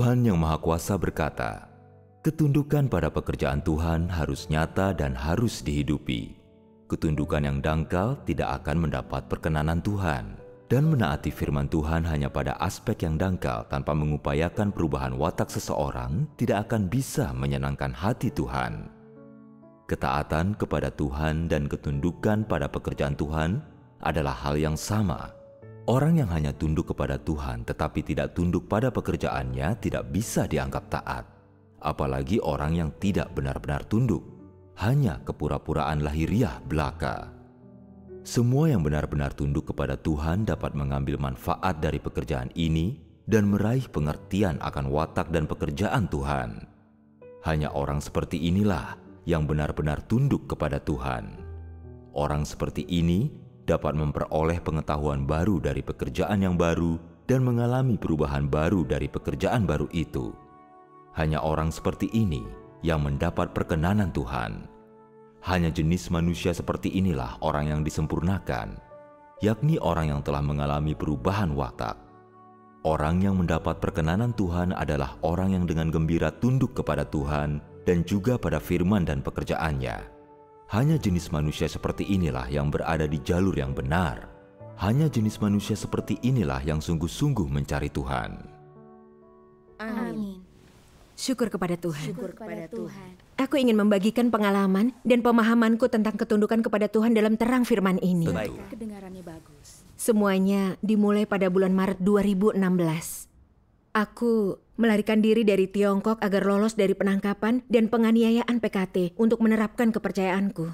Tuhan yang Maha Kuasa berkata, "Ketundukan pada pekerjaan Tuhan harus nyata dan harus dihidupi. Ketundukan yang dangkal tidak akan mendapat perkenanan Tuhan, dan menaati firman Tuhan hanya pada aspek yang dangkal tanpa mengupayakan perubahan watak seseorang tidak akan bisa menyenangkan hati Tuhan." Ketaatan kepada Tuhan dan ketundukan pada pekerjaan Tuhan adalah hal yang sama Orang yang hanya tunduk kepada Tuhan tetapi tidak tunduk pada pekerjaannya tidak bisa dianggap taat, apalagi orang yang tidak benar-benar tunduk, hanya kepura-puraan lahiriah belaka. Semua yang benar-benar tunduk kepada Tuhan dapat mengambil manfaat dari pekerjaan ini dan meraih pengertian akan watak dan pekerjaan Tuhan. Hanya orang seperti inilah yang benar-benar tunduk kepada Tuhan. Orang seperti ini dapat memperoleh pengetahuan baru dari pekerjaan yang baru dan mengalami perubahan baru dari pekerjaan baru itu. Hanya orang seperti ini yang mendapat perkenanan Tuhan. Hanya jenis manusia seperti inilah orang yang disempurnakan, yakni orang yang telah mengalami perubahan watak. Orang yang mendapat perkenanan Tuhan adalah orang yang dengan gembira tunduk kepada Tuhan dan juga pada firman dan pekerjaannya. Hanya jenis manusia seperti inilah yang berada di jalur yang benar. Hanya jenis manusia seperti inilah yang sungguh-sungguh mencari Tuhan. Amin. Syukur kepada Tuhan. Syukur kepada Tuhan. Aku ingin membagikan pengalaman dan pemahamanku tentang ketundukan kepada Tuhan dalam terang firman ini. Kedengarannya bagus. Semuanya dimulai pada bulan Maret 2016. Aku melarikan diri dari Tiongkok agar lolos dari penangkapan dan penganiayaan PKT untuk menerapkan kepercayaanku.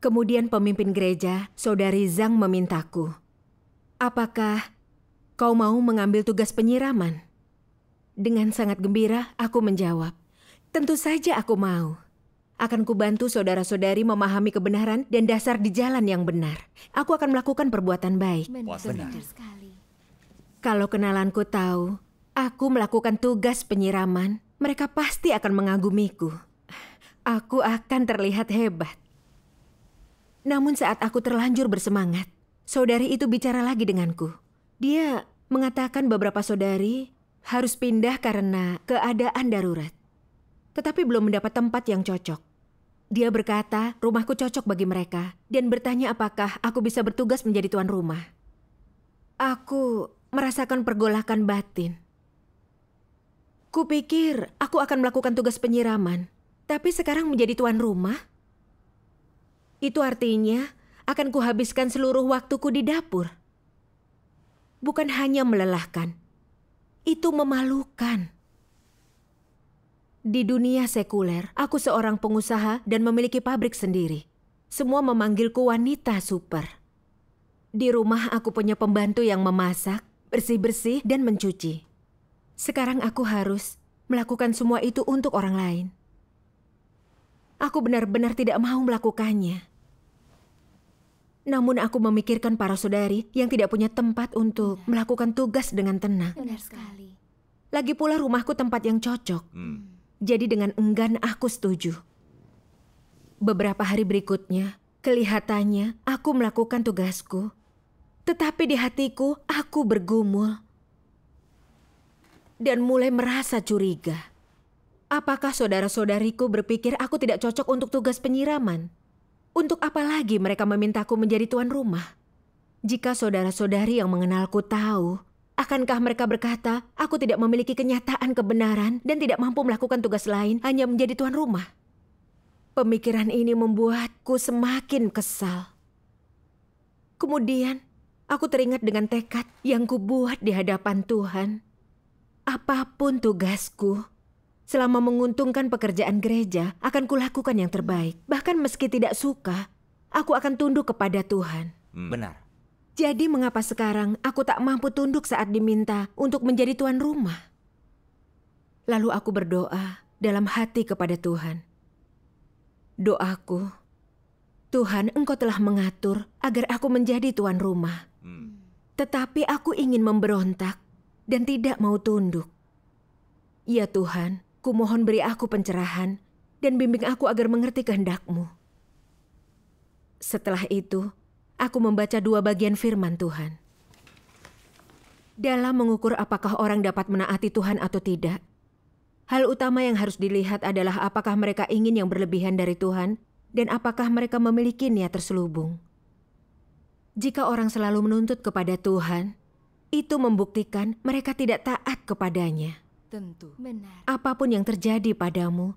Kemudian pemimpin gereja, saudari Zhang memintaku, Apakah kau mau mengambil tugas penyiraman? Dengan sangat gembira, aku menjawab, Tentu saja aku mau. Akan kubantu saudara-saudari memahami kebenaran dan dasar di jalan yang benar. Aku akan melakukan perbuatan baik. Benar. Kalau kenalanku tahu Aku melakukan tugas penyiraman. Mereka pasti akan mengagumiku. Aku akan terlihat hebat. Namun saat aku terlanjur bersemangat, saudari itu bicara lagi denganku. Dia mengatakan beberapa saudari harus pindah karena keadaan darurat. Tetapi belum mendapat tempat yang cocok. Dia berkata rumahku cocok bagi mereka dan bertanya apakah aku bisa bertugas menjadi tuan rumah. Aku merasakan pergolakan batin. Kupikir aku akan melakukan tugas penyiraman, tapi sekarang menjadi tuan rumah. Itu artinya akan kuhabiskan seluruh waktuku di dapur. Bukan hanya melelahkan, itu memalukan. Di dunia sekuler, aku seorang pengusaha dan memiliki pabrik sendiri. Semua memanggilku wanita super. Di rumah aku punya pembantu yang memasak, bersih-bersih, dan mencuci. Sekarang aku harus melakukan semua itu untuk orang lain. Aku benar-benar tidak mau melakukannya. Namun aku memikirkan para saudari yang tidak punya tempat untuk benar. melakukan tugas dengan tenang. Benar sekali. Lagi pula rumahku tempat yang cocok. Hmm. Jadi dengan enggan aku setuju. Beberapa hari berikutnya, kelihatannya aku melakukan tugasku. Tetapi di hatiku aku bergumul dan mulai merasa curiga. Apakah saudara-saudariku berpikir aku tidak cocok untuk tugas penyiraman? Untuk apa lagi mereka memintaku menjadi tuan rumah? Jika saudara-saudari yang mengenalku tahu, akankah mereka berkata, "Aku tidak memiliki kenyataan kebenaran dan tidak mampu melakukan tugas lain, hanya menjadi tuan rumah"? Pemikiran ini membuatku semakin kesal. Kemudian, aku teringat dengan tekad yang kubuat di hadapan Tuhan Apapun tugasku, selama menguntungkan pekerjaan gereja, akan kulakukan yang terbaik. Bahkan meski tidak suka, aku akan tunduk kepada Tuhan. Hmm. Benar. Jadi mengapa sekarang aku tak mampu tunduk saat diminta untuk menjadi tuan rumah? Lalu aku berdoa dalam hati kepada Tuhan. Doaku, Tuhan engkau telah mengatur agar aku menjadi tuan rumah. Hmm. Tetapi aku ingin memberontak dan tidak mau tunduk. Ya Tuhan, kumohon beri aku pencerahan dan bimbing aku agar mengerti kehendak-Mu. Setelah itu, aku membaca dua bagian firman Tuhan. Dalam mengukur apakah orang dapat menaati Tuhan atau tidak, hal utama yang harus dilihat adalah apakah mereka ingin yang berlebihan dari Tuhan dan apakah mereka memiliki niat terselubung. Jika orang selalu menuntut kepada Tuhan, itu membuktikan mereka tidak taat kepadanya. Tentu. Benar. Apapun yang terjadi padamu,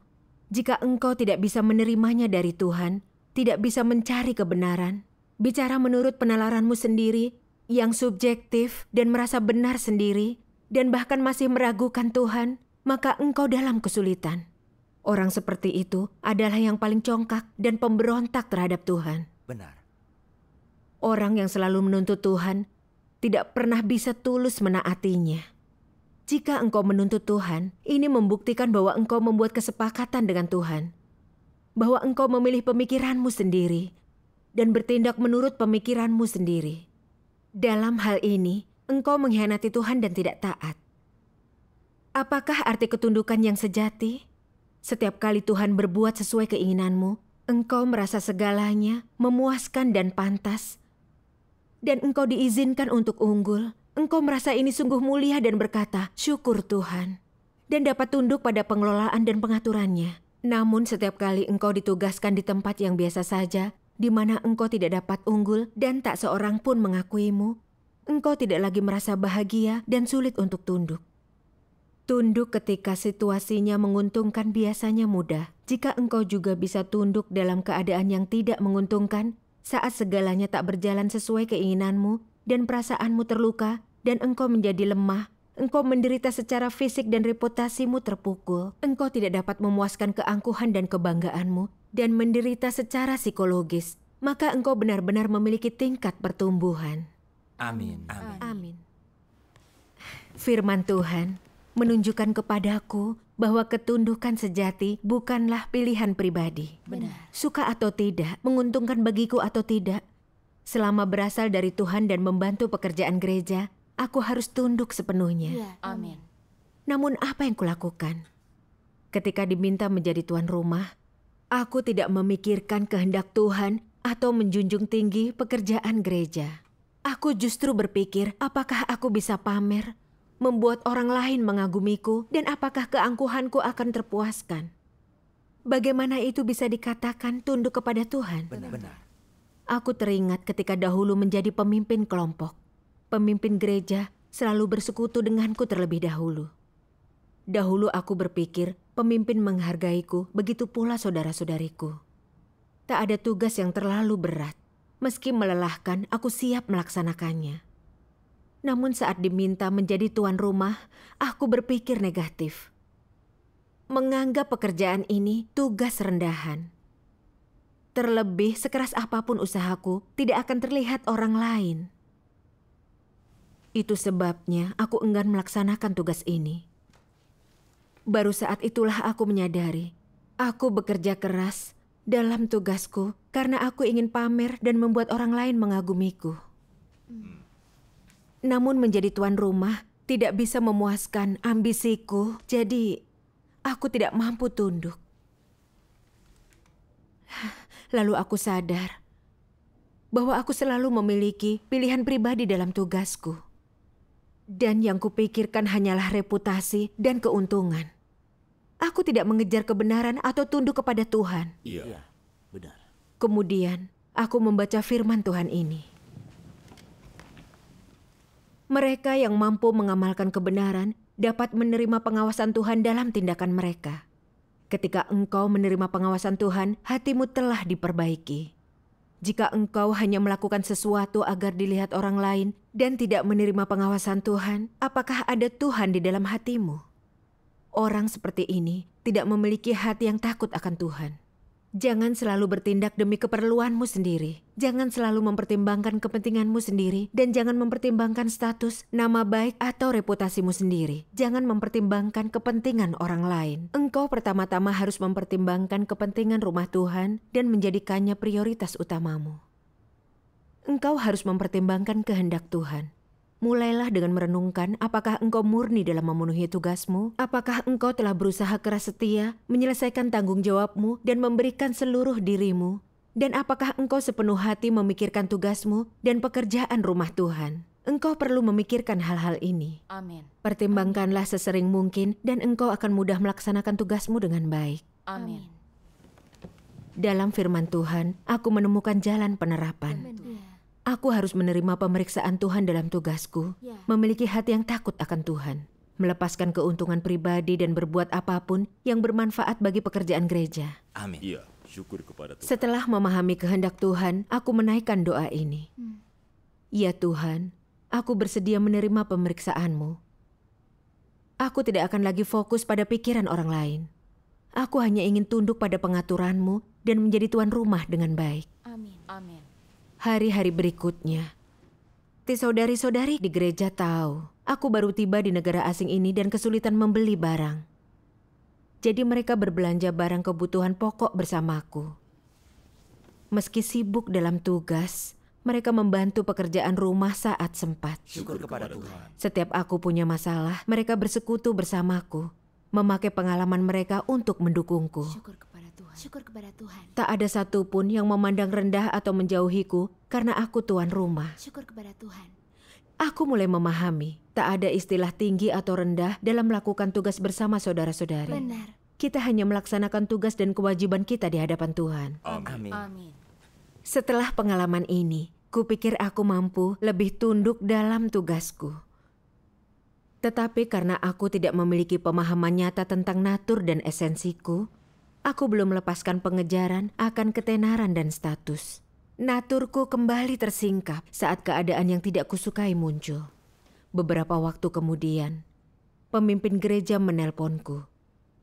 jika engkau tidak bisa menerimanya dari Tuhan, tidak bisa mencari kebenaran, bicara menurut penalaranmu sendiri yang subjektif dan merasa benar sendiri, dan bahkan masih meragukan Tuhan, maka engkau dalam kesulitan. Orang seperti itu adalah yang paling congkak dan pemberontak terhadap Tuhan. Benar. Orang yang selalu menuntut Tuhan tidak pernah bisa tulus menaatinya. Jika engkau menuntut Tuhan, ini membuktikan bahwa engkau membuat kesepakatan dengan Tuhan, bahwa engkau memilih pemikiranmu sendiri dan bertindak menurut pemikiranmu sendiri. Dalam hal ini, engkau mengkhianati Tuhan dan tidak taat. Apakah arti ketundukan yang sejati? Setiap kali Tuhan berbuat sesuai keinginanmu, engkau merasa segalanya memuaskan dan pantas, dan engkau diizinkan untuk unggul. Engkau merasa ini sungguh mulia dan berkata, syukur Tuhan. Dan dapat tunduk pada pengelolaan dan pengaturannya. Namun setiap kali engkau ditugaskan di tempat yang biasa saja, di mana engkau tidak dapat unggul dan tak seorang pun mengakuimu, engkau tidak lagi merasa bahagia dan sulit untuk tunduk. Tunduk ketika situasinya menguntungkan biasanya mudah. Jika engkau juga bisa tunduk dalam keadaan yang tidak menguntungkan, saat segalanya tak berjalan sesuai keinginanmu dan perasaanmu terluka dan engkau menjadi lemah, engkau menderita secara fisik dan reputasimu terpukul, engkau tidak dapat memuaskan keangkuhan dan kebanggaanmu dan menderita secara psikologis, maka engkau benar-benar memiliki tingkat pertumbuhan. Amin. Amin. Amin. Firman Tuhan menunjukkan kepadaku bahwa ketundukan sejati bukanlah pilihan pribadi. Benar. Suka atau tidak, menguntungkan bagiku atau tidak, selama berasal dari Tuhan dan membantu pekerjaan gereja, aku harus tunduk sepenuhnya. Ya, amin. Namun apa yang kulakukan? Ketika diminta menjadi tuan rumah, aku tidak memikirkan kehendak Tuhan atau menjunjung tinggi pekerjaan gereja. Aku justru berpikir, apakah aku bisa pamer membuat orang lain mengagumiku dan apakah keangkuhanku akan terpuaskan? Bagaimana itu bisa dikatakan tunduk kepada Tuhan? Benar. benar Aku teringat ketika dahulu menjadi pemimpin kelompok. Pemimpin gereja selalu bersekutu denganku terlebih dahulu. Dahulu aku berpikir pemimpin menghargaiku, begitu pula saudara-saudariku. Tak ada tugas yang terlalu berat. Meski melelahkan, aku siap melaksanakannya. Namun saat diminta menjadi tuan rumah, aku berpikir negatif. Menganggap pekerjaan ini tugas rendahan. Terlebih sekeras apapun usahaku, tidak akan terlihat orang lain. Itu sebabnya aku enggan melaksanakan tugas ini. Baru saat itulah aku menyadari, aku bekerja keras dalam tugasku karena aku ingin pamer dan membuat orang lain mengagumiku. Hmm. Namun menjadi tuan rumah tidak bisa memuaskan ambisiku, jadi aku tidak mampu tunduk. Lalu aku sadar bahwa aku selalu memiliki pilihan pribadi dalam tugasku. Dan yang kupikirkan hanyalah reputasi dan keuntungan. Aku tidak mengejar kebenaran atau tunduk kepada Tuhan. Iya, benar. Kemudian, aku membaca firman Tuhan ini mereka yang mampu mengamalkan kebenaran dapat menerima pengawasan Tuhan dalam tindakan mereka. Ketika engkau menerima pengawasan Tuhan, hatimu telah diperbaiki. Jika engkau hanya melakukan sesuatu agar dilihat orang lain dan tidak menerima pengawasan Tuhan, apakah ada Tuhan di dalam hatimu? Orang seperti ini tidak memiliki hati yang takut akan Tuhan. Jangan selalu bertindak demi keperluanmu sendiri. Jangan selalu mempertimbangkan kepentinganmu sendiri dan jangan mempertimbangkan status, nama baik atau reputasimu sendiri. Jangan mempertimbangkan kepentingan orang lain. Engkau pertama-tama harus mempertimbangkan kepentingan rumah Tuhan dan menjadikannya prioritas utamamu. Engkau harus mempertimbangkan kehendak Tuhan. Mulailah dengan merenungkan apakah engkau murni dalam memenuhi tugasmu, apakah engkau telah berusaha keras setia, menyelesaikan tanggung jawabmu, dan memberikan seluruh dirimu, dan apakah engkau sepenuh hati memikirkan tugasmu dan pekerjaan rumah Tuhan. Engkau perlu memikirkan hal-hal ini. Amin. Pertimbangkanlah sesering mungkin dan engkau akan mudah melaksanakan tugasmu dengan baik. Amin. Dalam firman Tuhan, aku menemukan jalan penerapan. Amin. Aku harus menerima pemeriksaan Tuhan dalam tugasku, ya. memiliki hati yang takut akan Tuhan, melepaskan keuntungan pribadi dan berbuat apapun yang bermanfaat bagi pekerjaan gereja. Amin. Iya, syukur kepada Tuhan. Setelah memahami kehendak Tuhan, aku menaikkan doa ini. Hmm. Ya Tuhan, aku bersedia menerima pemeriksaanmu. Aku tidak akan lagi fokus pada pikiran orang lain. Aku hanya ingin tunduk pada pengaturanmu dan menjadi tuan rumah dengan baik. Amin. Amin hari-hari berikutnya. ti Saudari-saudari di gereja tahu, aku baru tiba di negara asing ini dan kesulitan membeli barang. Jadi mereka berbelanja barang kebutuhan pokok bersamaku. Meski sibuk dalam tugas, mereka membantu pekerjaan rumah saat sempat. Syukur kepada Tuhan. Setiap aku punya masalah, mereka bersekutu bersamaku, memakai pengalaman mereka untuk mendukungku. Syukur Syukur kepada Tuhan. Tak ada satupun yang memandang rendah atau menjauhiku karena aku tuan rumah. Syukur kepada Tuhan. Aku mulai memahami, tak ada istilah tinggi atau rendah dalam melakukan tugas bersama saudara-saudari. Benar. Kita hanya melaksanakan tugas dan kewajiban kita di hadapan Tuhan. Amin. Amin. Setelah pengalaman ini, kupikir aku mampu lebih tunduk dalam tugasku. Tetapi karena aku tidak memiliki pemahaman nyata tentang natur dan esensiku, Aku belum melepaskan pengejaran akan ketenaran dan status. Naturku kembali tersingkap saat keadaan yang tidak kusukai muncul. Beberapa waktu kemudian, pemimpin gereja menelponku,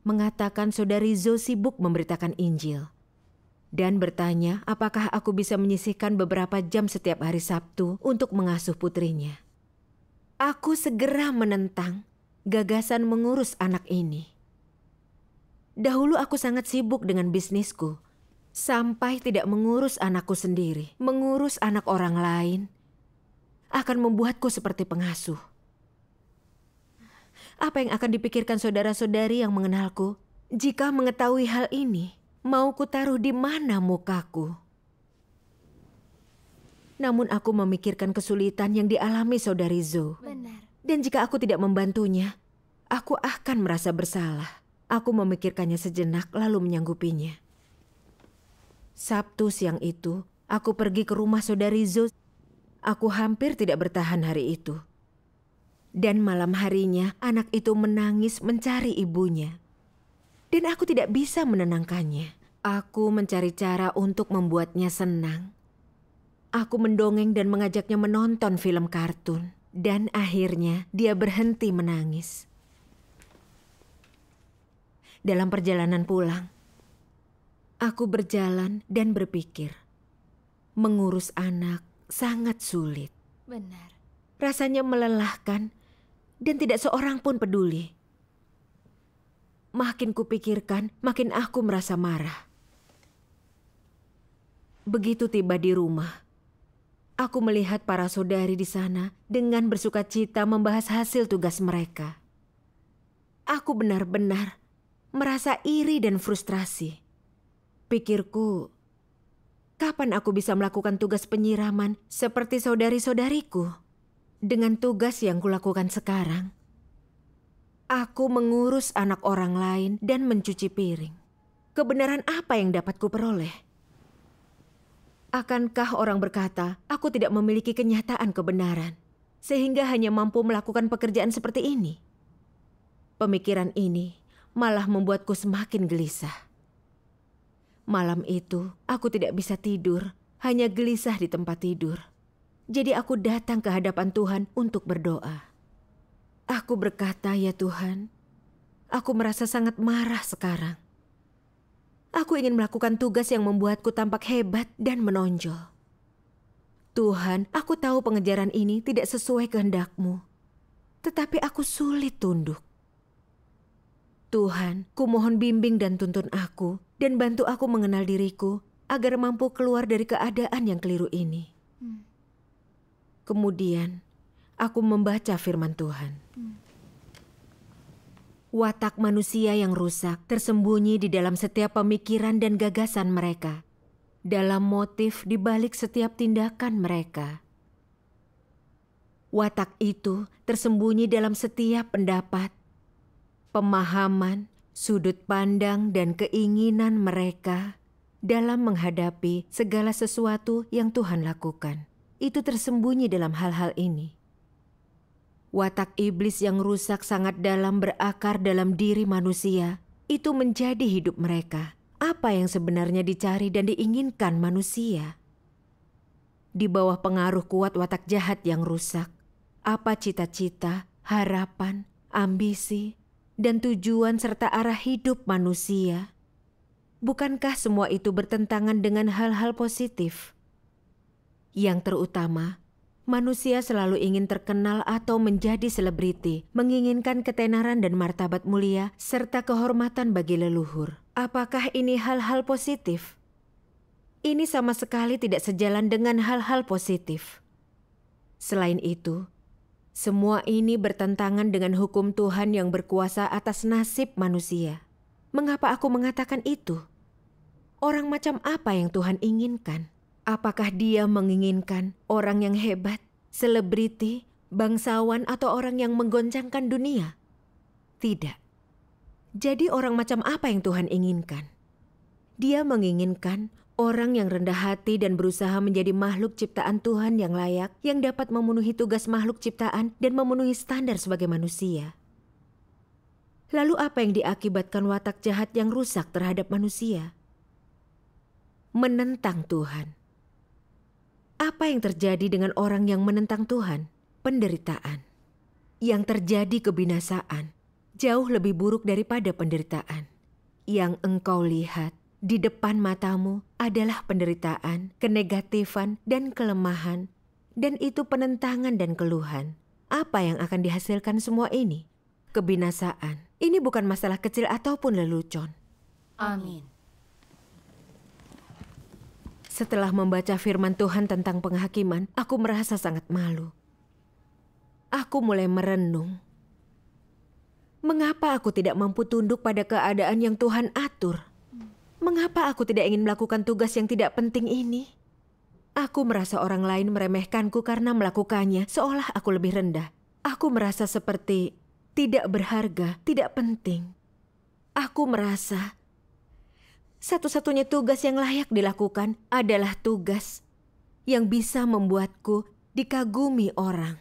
mengatakan saudari Zo sibuk memberitakan Injil dan bertanya apakah aku bisa menyisihkan beberapa jam setiap hari Sabtu untuk mengasuh putrinya. Aku segera menentang gagasan mengurus anak ini. Dahulu aku sangat sibuk dengan bisnisku. Sampai tidak mengurus anakku sendiri. Mengurus anak orang lain akan membuatku seperti pengasuh. Apa yang akan dipikirkan saudara-saudari yang mengenalku? Jika mengetahui hal ini, mau ku taruh di mana mukaku? Namun aku memikirkan kesulitan yang dialami saudari Zo. Benar. Dan jika aku tidak membantunya, aku akan merasa bersalah. Aku memikirkannya sejenak lalu menyanggupinya. Sabtu siang itu, aku pergi ke rumah saudari Zo. Aku hampir tidak bertahan hari itu. Dan malam harinya, anak itu menangis mencari ibunya. Dan aku tidak bisa menenangkannya. Aku mencari cara untuk membuatnya senang. Aku mendongeng dan mengajaknya menonton film kartun. Dan akhirnya dia berhenti menangis dalam perjalanan pulang. Aku berjalan dan berpikir, mengurus anak sangat sulit. Benar. Rasanya melelahkan dan tidak seorang pun peduli. Makin kupikirkan, makin aku merasa marah. Begitu tiba di rumah, aku melihat para saudari di sana dengan bersuka cita membahas hasil tugas mereka. Aku benar-benar merasa iri dan frustrasi. Pikirku, kapan aku bisa melakukan tugas penyiraman seperti saudari-saudariku? Dengan tugas yang kulakukan sekarang, aku mengurus anak orang lain dan mencuci piring. Kebenaran apa yang dapat kuperoleh? Akankah orang berkata, aku tidak memiliki kenyataan kebenaran, sehingga hanya mampu melakukan pekerjaan seperti ini? Pemikiran ini malah membuatku semakin gelisah. Malam itu, aku tidak bisa tidur, hanya gelisah di tempat tidur. Jadi aku datang ke hadapan Tuhan untuk berdoa. Aku berkata, "Ya Tuhan, aku merasa sangat marah sekarang. Aku ingin melakukan tugas yang membuatku tampak hebat dan menonjol." Tuhan, aku tahu pengejaran ini tidak sesuai kehendakmu. Tetapi aku sulit tunduk. Tuhan, kumohon bimbing dan tuntun aku, dan bantu aku mengenal diriku agar mampu keluar dari keadaan yang keliru ini. Hmm. Kemudian, aku membaca firman Tuhan. Hmm. Watak manusia yang rusak tersembunyi di dalam setiap pemikiran dan gagasan mereka, dalam motif di balik setiap tindakan mereka. Watak itu tersembunyi dalam setiap pendapat, pemahaman, sudut pandang, dan keinginan mereka dalam menghadapi segala sesuatu yang Tuhan lakukan. Itu tersembunyi dalam hal-hal ini. Watak iblis yang rusak sangat dalam berakar dalam diri manusia, itu menjadi hidup mereka. Apa yang sebenarnya dicari dan diinginkan manusia? Di bawah pengaruh kuat watak jahat yang rusak, apa cita-cita, harapan, ambisi, dan tujuan serta arah hidup manusia. Bukankah semua itu bertentangan dengan hal-hal positif? Yang terutama, manusia selalu ingin terkenal atau menjadi selebriti, menginginkan ketenaran dan martabat mulia, serta kehormatan bagi leluhur. Apakah ini hal-hal positif? Ini sama sekali tidak sejalan dengan hal-hal positif. Selain itu, semua ini bertentangan dengan hukum Tuhan yang berkuasa atas nasib manusia. Mengapa aku mengatakan itu? Orang macam apa yang Tuhan inginkan? Apakah Dia menginginkan orang yang hebat, selebriti, bangsawan, atau orang yang menggoncangkan dunia? Tidak. Jadi, orang macam apa yang Tuhan inginkan? Dia menginginkan Orang yang rendah hati dan berusaha menjadi makhluk ciptaan Tuhan yang layak, yang dapat memenuhi tugas makhluk ciptaan dan memenuhi standar sebagai manusia. Lalu, apa yang diakibatkan watak jahat yang rusak terhadap manusia? Menentang Tuhan. Apa yang terjadi dengan orang yang menentang Tuhan? Penderitaan. Yang terjadi kebinasaan jauh lebih buruk daripada penderitaan yang engkau lihat di depan matamu adalah penderitaan, kenegatifan, dan kelemahan, dan itu penentangan dan keluhan. Apa yang akan dihasilkan semua ini? Kebinasaan. Ini bukan masalah kecil ataupun lelucon. Amin. Setelah membaca firman Tuhan tentang penghakiman, aku merasa sangat malu. Aku mulai merenung. Mengapa aku tidak mampu tunduk pada keadaan yang Tuhan atur? Mengapa aku tidak ingin melakukan tugas yang tidak penting ini? Aku merasa orang lain meremehkanku karena melakukannya, seolah aku lebih rendah. Aku merasa seperti tidak berharga, tidak penting. Aku merasa satu-satunya tugas yang layak dilakukan adalah tugas yang bisa membuatku dikagumi orang.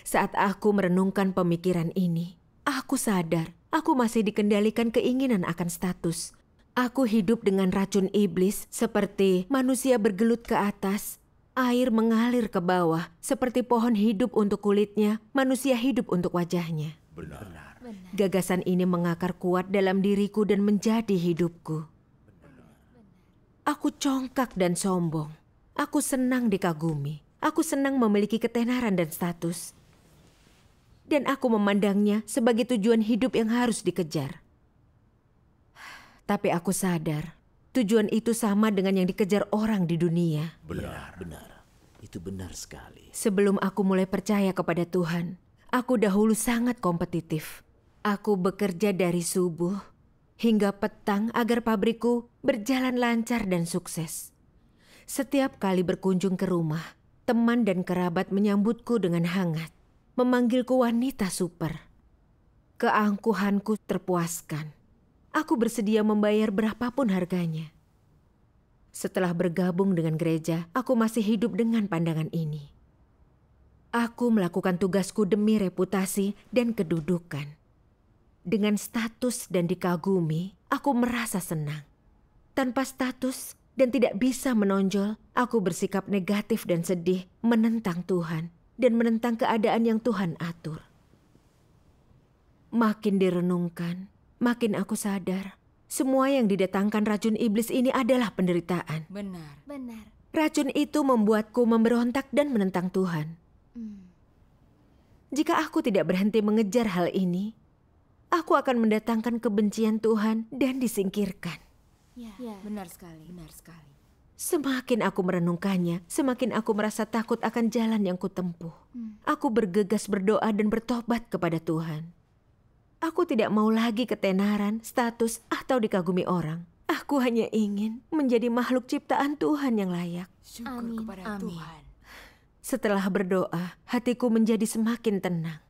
Saat aku merenungkan pemikiran ini, aku sadar Aku masih dikendalikan keinginan akan status. Aku hidup dengan racun iblis seperti manusia bergelut ke atas, air mengalir ke bawah seperti pohon hidup untuk kulitnya, manusia hidup untuk wajahnya. Benar. Benar. Gagasan ini mengakar kuat dalam diriku dan menjadi hidupku. Aku congkak dan sombong. Aku senang dikagumi. Aku senang memiliki ketenaran dan status dan aku memandangnya sebagai tujuan hidup yang harus dikejar. Tapi aku sadar, tujuan itu sama dengan yang dikejar orang di dunia. Benar, benar. Itu benar sekali. Sebelum aku mulai percaya kepada Tuhan, aku dahulu sangat kompetitif. Aku bekerja dari subuh hingga petang agar pabrikku berjalan lancar dan sukses. Setiap kali berkunjung ke rumah, teman dan kerabat menyambutku dengan hangat memanggilku wanita super. Keangkuhanku terpuaskan. Aku bersedia membayar berapapun harganya. Setelah bergabung dengan gereja, aku masih hidup dengan pandangan ini. Aku melakukan tugasku demi reputasi dan kedudukan. Dengan status dan dikagumi, aku merasa senang. Tanpa status dan tidak bisa menonjol, aku bersikap negatif dan sedih, menentang Tuhan, dan menentang keadaan yang Tuhan atur. Makin direnungkan, makin aku sadar semua yang didatangkan racun iblis ini adalah penderitaan. Benar. Benar. Racun itu membuatku memberontak dan menentang Tuhan. Hmm. Jika aku tidak berhenti mengejar hal ini, aku akan mendatangkan kebencian Tuhan dan disingkirkan. Ya, ya. benar sekali. Benar sekali. Semakin aku merenungkannya, semakin aku merasa takut akan jalan yang kutempuh. Hmm. Aku bergegas berdoa dan bertobat kepada Tuhan. Aku tidak mau lagi ketenaran, status, atau dikagumi orang. Aku hanya ingin menjadi makhluk ciptaan Tuhan yang layak. Syukur Amin. kepada Amin. Tuhan. Setelah berdoa, hatiku menjadi semakin tenang.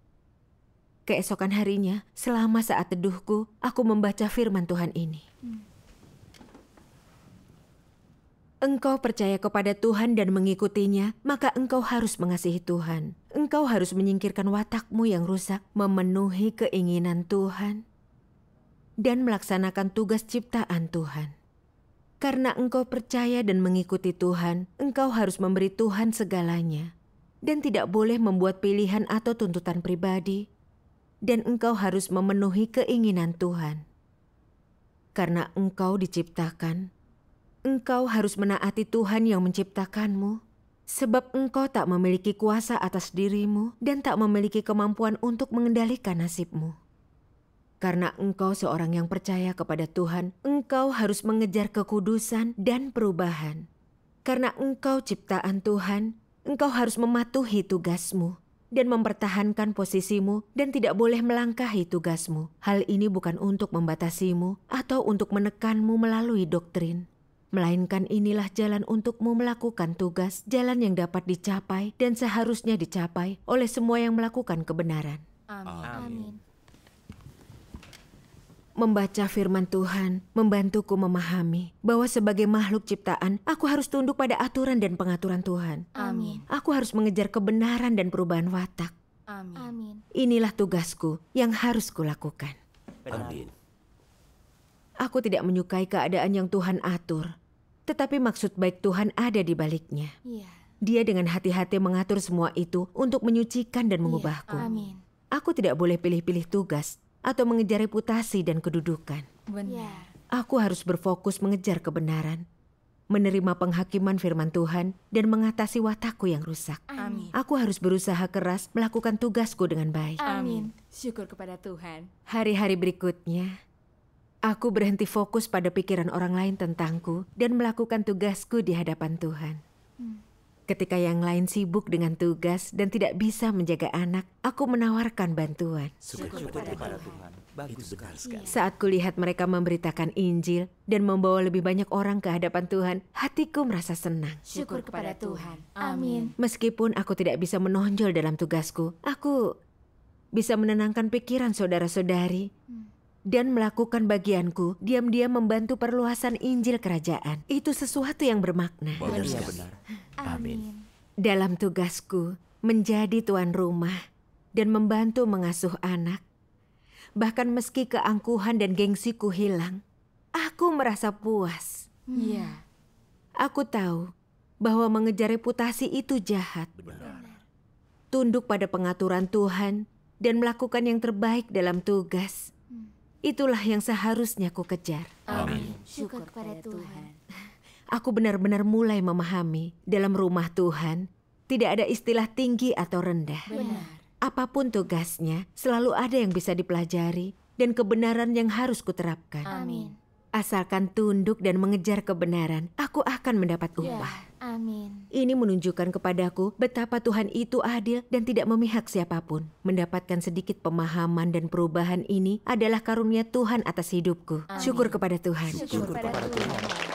Keesokan harinya, selama saat teduhku, aku membaca firman Tuhan ini. Hmm engkau percaya kepada Tuhan dan mengikutinya, maka engkau harus mengasihi Tuhan. Engkau harus menyingkirkan watakmu yang rusak, memenuhi keinginan Tuhan, dan melaksanakan tugas ciptaan Tuhan. Karena engkau percaya dan mengikuti Tuhan, engkau harus memberi Tuhan segalanya, dan tidak boleh membuat pilihan atau tuntutan pribadi, dan engkau harus memenuhi keinginan Tuhan. Karena engkau diciptakan engkau harus menaati Tuhan yang menciptakanmu, sebab engkau tak memiliki kuasa atas dirimu dan tak memiliki kemampuan untuk mengendalikan nasibmu. Karena engkau seorang yang percaya kepada Tuhan, engkau harus mengejar kekudusan dan perubahan. Karena engkau ciptaan Tuhan, engkau harus mematuhi tugasmu dan mempertahankan posisimu dan tidak boleh melangkahi tugasmu. Hal ini bukan untuk membatasimu atau untuk menekanmu melalui doktrin. Melainkan inilah jalan untukmu melakukan tugas, jalan yang dapat dicapai dan seharusnya dicapai oleh semua yang melakukan kebenaran. Amin. Membaca firman Tuhan membantuku memahami bahwa sebagai makhluk ciptaan, aku harus tunduk pada aturan dan pengaturan Tuhan. Amin. Aku harus mengejar kebenaran dan perubahan watak. Amin. Inilah tugasku yang harus kulakukan. Amin. Aku tidak menyukai keadaan yang Tuhan atur. Tetapi maksud baik Tuhan ada di baliknya. Iya. Dia dengan hati-hati mengatur semua itu untuk menyucikan dan iya, mengubahku. Iya. Amin. Aku tidak boleh pilih-pilih tugas atau mengejar reputasi dan kedudukan. Benar. Iya. Aku harus berfokus mengejar kebenaran, menerima penghakiman firman Tuhan, dan mengatasi watakku yang rusak. Amin. Aku harus berusaha keras melakukan tugasku dengan baik. Amin. Syukur kepada Tuhan. Hari-hari berikutnya, Aku berhenti fokus pada pikiran orang lain tentangku dan melakukan tugasku di hadapan Tuhan. Hmm. Ketika yang lain sibuk dengan tugas dan tidak bisa menjaga anak, aku menawarkan bantuan. Syukur kepada Tuhan. Bagus sekali. Saat kulihat mereka memberitakan Injil dan membawa lebih banyak orang ke hadapan Tuhan, hatiku merasa senang. Syukur kepada Tuhan. Amin. Meskipun aku tidak bisa menonjol dalam tugasku, aku bisa menenangkan pikiran saudara-saudari. Hmm dan melakukan bagianku, diam-diam membantu perluasan Injil kerajaan. Itu sesuatu yang bermakna. Benar benar. Amin. Dalam tugasku menjadi tuan rumah dan membantu mengasuh anak, bahkan meski keangkuhan dan gengsiku hilang, aku merasa puas. Hmm. Iya. Aku tahu bahwa mengejar reputasi itu jahat. Benar. Tunduk pada pengaturan Tuhan dan melakukan yang terbaik dalam tugas Itulah yang seharusnya ku kejar. Amin. Syukur kepada Tuhan. Aku benar-benar mulai memahami dalam rumah Tuhan tidak ada istilah tinggi atau rendah. Benar. Apapun tugasnya, selalu ada yang bisa dipelajari dan kebenaran yang harus kuterapkan. Amin. Asalkan tunduk dan mengejar kebenaran, aku akan mendapat upah. Ya, amin. Ini menunjukkan kepadaku betapa Tuhan itu adil dan tidak memihak siapapun. Mendapatkan sedikit pemahaman dan perubahan ini adalah karunia Tuhan atas hidupku. Amin. Syukur kepada Tuhan. Syukur, kepada Tuhan.